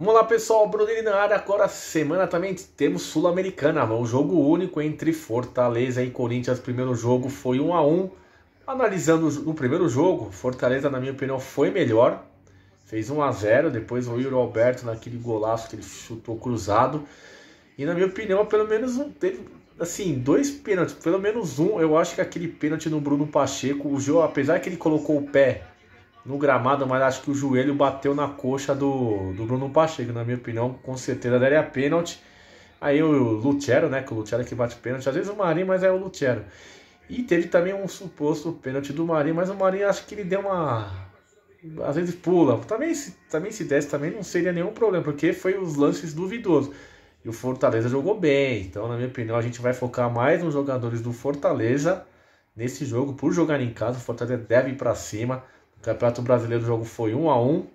Vamos lá, pessoal. Brunelli na área. Agora, semana também temos Sul-Americana. Um jogo único entre Fortaleza e Corinthians. Primeiro jogo foi 1 a 1 Analisando o primeiro jogo, Fortaleza, na minha opinião, foi melhor. Fez 1 a 0 Depois o Hiro Alberto, naquele golaço que ele chutou cruzado. E, na minha opinião, pelo menos um, teve assim, dois pênaltis. Pelo menos um. Eu acho que aquele pênalti no Bruno Pacheco, o apesar que ele colocou o pé no gramado, mas acho que o joelho bateu na coxa do, do Bruno Pacheco, na minha opinião, com certeza daria pênalti. Aí o Lutero, né, que o Lutero é que bate pênalti, às vezes o Marinho, mas é o Lutero. E teve também um suposto pênalti do Marinho, mas o Marinho acho que ele deu uma às vezes pula. Também se, também se desse, também não seria nenhum problema, porque foi os lances duvidosos. E o Fortaleza jogou bem, então, na minha opinião, a gente vai focar mais nos jogadores do Fortaleza nesse jogo, por jogar em casa. O Fortaleza deve ir para cima. Campeonato Brasileiro o jogo foi 1 a 1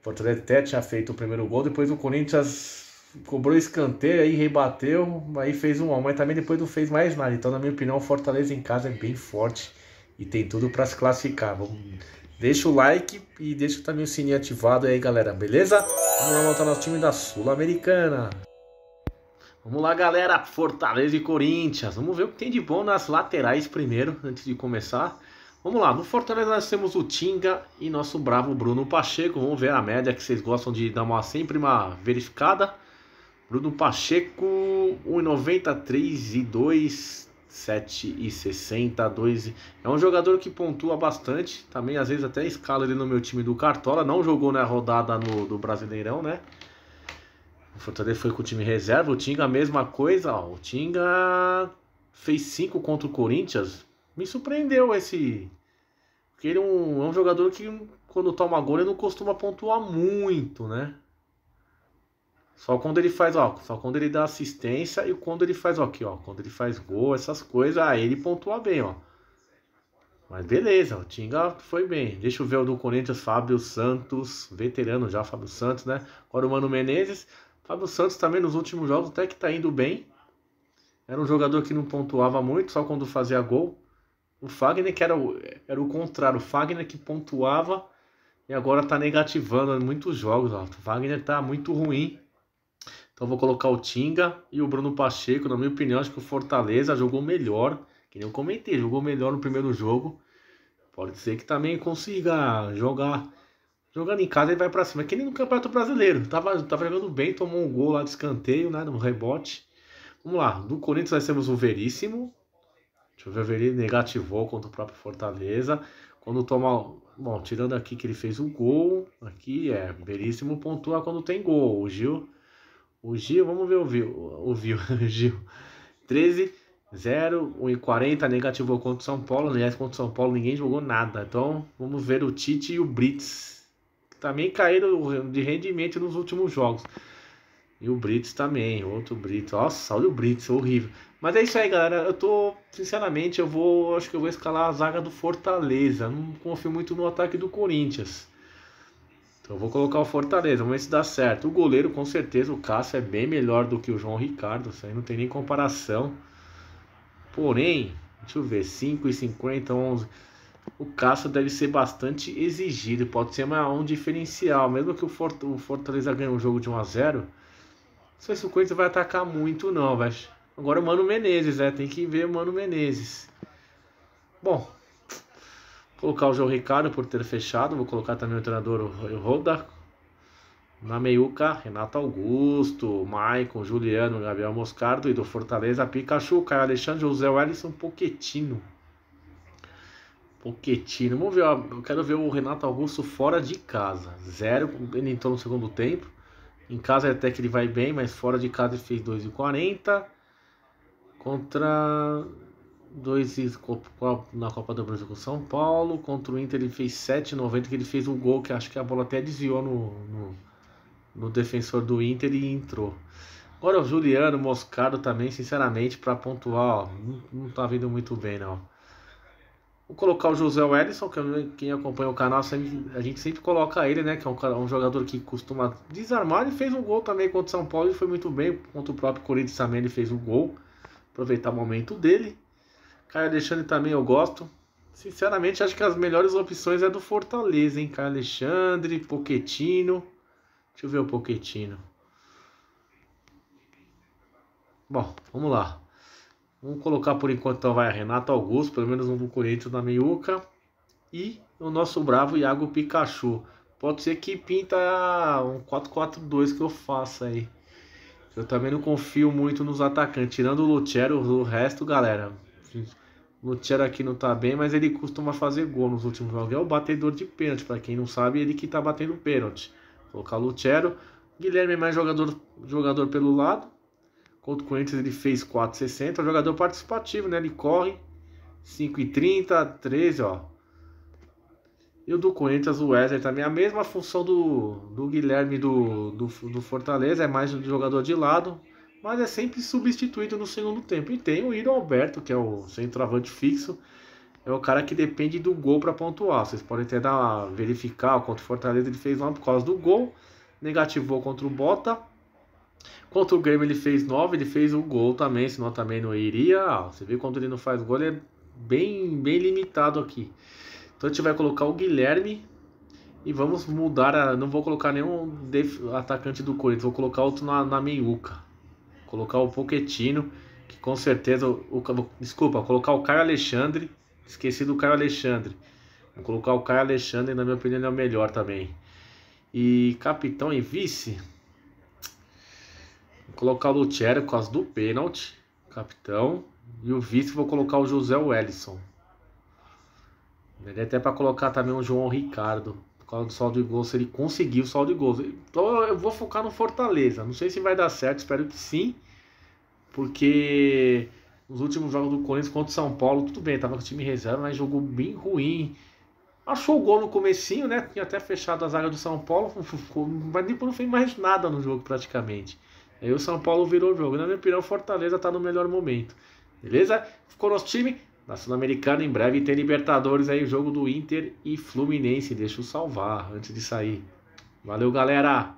Fortaleza até tinha feito o primeiro gol, depois o Corinthians cobrou escanteio, aí rebateu, aí fez 1 a 1 mas também depois não fez mais nada. Então, na minha opinião, o Fortaleza em casa é bem forte e tem tudo para se classificar. Vamos... Deixa o like e deixa também o sininho ativado aí, galera, beleza? Vamos montar nosso time da Sul-Americana. Vamos lá, galera, Fortaleza e Corinthians. Vamos ver o que tem de bom nas laterais primeiro, antes de começar. Vamos lá, no Fortaleza nós temos o Tinga e nosso bravo Bruno Pacheco. Vamos ver a média que vocês gostam de dar uma, sempre uma verificada. Bruno Pacheco, 1,90, e 7,60, 2. É um jogador que pontua bastante. Também às vezes até escala ele no meu time do Cartola. Não jogou na rodada no, do Brasileirão, né? O Fortaleza foi com o time reserva. O Tinga, a mesma coisa. Ó. O Tinga fez 5 contra o Corinthians. Me surpreendeu esse porque ele é um, é um jogador que quando toma gol ele não costuma pontuar muito, né? Só quando ele faz, ó, só quando ele dá assistência e quando ele faz, ó, aqui, ó, quando ele faz gol, essas coisas, aí ele pontua bem, ó. Mas beleza, o Tinga foi bem. Deixa eu ver o do Corinthians, Fábio Santos, veterano já, Fábio Santos, né? Agora o Mano Menezes. Fábio Santos também nos últimos jogos até que tá indo bem. Era um jogador que não pontuava muito, só quando fazia gol. O Fagner que era o, era o contrário, o Fagner que pontuava e agora tá negativando muitos jogos. Ó. O Fagner tá muito ruim. Então vou colocar o Tinga e o Bruno Pacheco. Na minha opinião, acho que o Fortaleza jogou melhor. Que nem eu comentei, jogou melhor no primeiro jogo. Pode ser que também consiga jogar. Jogando em casa ele vai para cima. Que nem no Campeonato Brasileiro. Tava, tava jogando bem, tomou um gol lá de escanteio, né? No rebote. Vamos lá. Do Corinthians nós temos o Veríssimo. Deixa eu ver, ele negativou contra o próprio Fortaleza. Quando toma. Bom, tirando aqui que ele fez o um gol, aqui é belíssimo pontua quando tem gol. O Gil. O Gil, vamos ver o Gil. O Gil. Gil 13, 0, 1 e 40, negativou contra o São Paulo. Aliás, contra o São Paulo ninguém jogou nada. Então vamos ver o Tite e o Brits. Que também caíram de rendimento nos últimos jogos. E o Brits também, outro Brits. Nossa, olha o Brits, horrível. Mas é isso aí, galera. Eu tô, sinceramente, eu vou, acho que eu vou escalar a zaga do Fortaleza. Não confio muito no ataque do Corinthians. Então eu vou colocar o Fortaleza, vamos ver se dá certo. O goleiro, com certeza, o Cássio é bem melhor do que o João Ricardo, isso aí não tem nem comparação. Porém, deixa eu ver, e 50, 11. O Cássio deve ser bastante exigido, pode ser um diferencial. Mesmo que o Fortaleza ganhe um jogo de 1 a 0 não sei se o Corinthians vai atacar muito, não, velho. Agora o Mano Menezes, né? Tem que ver o Mano Menezes. Bom, colocar o João Ricardo por ter fechado. Vou colocar também o treinador Roda. Na meiuca, Renato Augusto, Maicon, Juliano, Gabriel Moscardo e do Fortaleza, Pikachu, Caio Alexandre, José Wellington, Poquetino. Poquetino. Vamos ver, eu quero ver o Renato Augusto fora de casa. Zero, ele entrou no segundo tempo. Em casa até que ele vai bem, mas fora de casa ele fez 2,40. Contra dois na Copa do Brasil com o São Paulo. Contra o Inter ele fez 7,90 que ele fez um gol que acho que a bola até desviou no, no, no defensor do Inter e entrou. Agora o Juliano Moscado também, sinceramente, para pontuar, ó, não, tá vindo muito bem não. Vou colocar o José Wellison, que quem acompanha o canal, a gente sempre coloca ele, né? Que é um, um jogador que costuma desarmar. Ele fez um gol também contra o São Paulo e foi muito bem. Contra o próprio Corinthians também ele fez um gol aproveitar o momento dele. Caio Alexandre também eu gosto. Sinceramente, acho que as melhores opções é do Fortaleza, hein? Caio Alexandre, Poquetino. Deixa eu ver o Poquetino. Bom, vamos lá. Vamos colocar por enquanto então vai Renato Augusto, pelo menos um do Corinthians na meiuca. E o nosso bravo Iago Pikachu. Pode ser que pinta um 4-4-2 que eu faça aí. Eu também não confio muito nos atacantes. Tirando o Lutero, o resto, galera. O Lutero aqui não tá bem, mas ele costuma fazer gol nos últimos jogos. É o batedor de pênalti, para quem não sabe, ele que tá batendo pênalti. Colocar o Lutero. Guilherme é mais jogador, jogador pelo lado. Contra o Corinthians ele fez 4,60. É um jogador participativo, né? Ele corre 5,30, 13, ó. E o do Corinthians, o Wesley também. É a mesma função do, do Guilherme do, do, do Fortaleza, é mais um jogador de lado, mas é sempre substituído no segundo tempo. E tem o Iro Alberto, que é o centroavante fixo. É o cara que depende do gol para pontuar. Vocês podem até dar verificar contra o Fortaleza ele fez 9 por causa do gol. Negativou contra o Bota. Contra o Grêmio ele fez 9, ele fez o gol também, senão também não iria. você vê quando ele não faz gol, ele é bem, bem limitado aqui. Então a gente vai colocar o Guilherme e vamos mudar a. Não vou colocar nenhum def, atacante do Corinthians, vou colocar outro na, na meiuca. Colocar o Poquetino, que com certeza. O, o, desculpa, colocar o Caio Alexandre. Esqueci do Caio Alexandre. Vou colocar o Caio Alexandre, na minha opinião, ele é o melhor também. E capitão e vice. Vou colocar o Lutero com as do pênalti. Capitão. E o vice vou colocar o José Wellison. Daria até para colocar também o João Ricardo. Por causa do saldo de gols, ele conseguiu o saldo de gols. Então eu vou focar no Fortaleza. Não sei se vai dar certo, espero que sim. Porque nos últimos jogos do Corinthians contra o São Paulo, tudo bem, tava com o time reserva, mas jogou bem ruim. Achou o gol no comecinho, né? Tinha até fechado a zaga do São Paulo, mas depois não fez mais nada no jogo praticamente. Aí o São Paulo virou o jogo. Na minha opinião, o Fortaleza tá no melhor momento. Beleza? Ficou nosso time na Sul-Americana. Em breve tem Libertadores aí, o jogo do Inter e Fluminense. Deixa eu salvar antes de sair. Valeu, galera!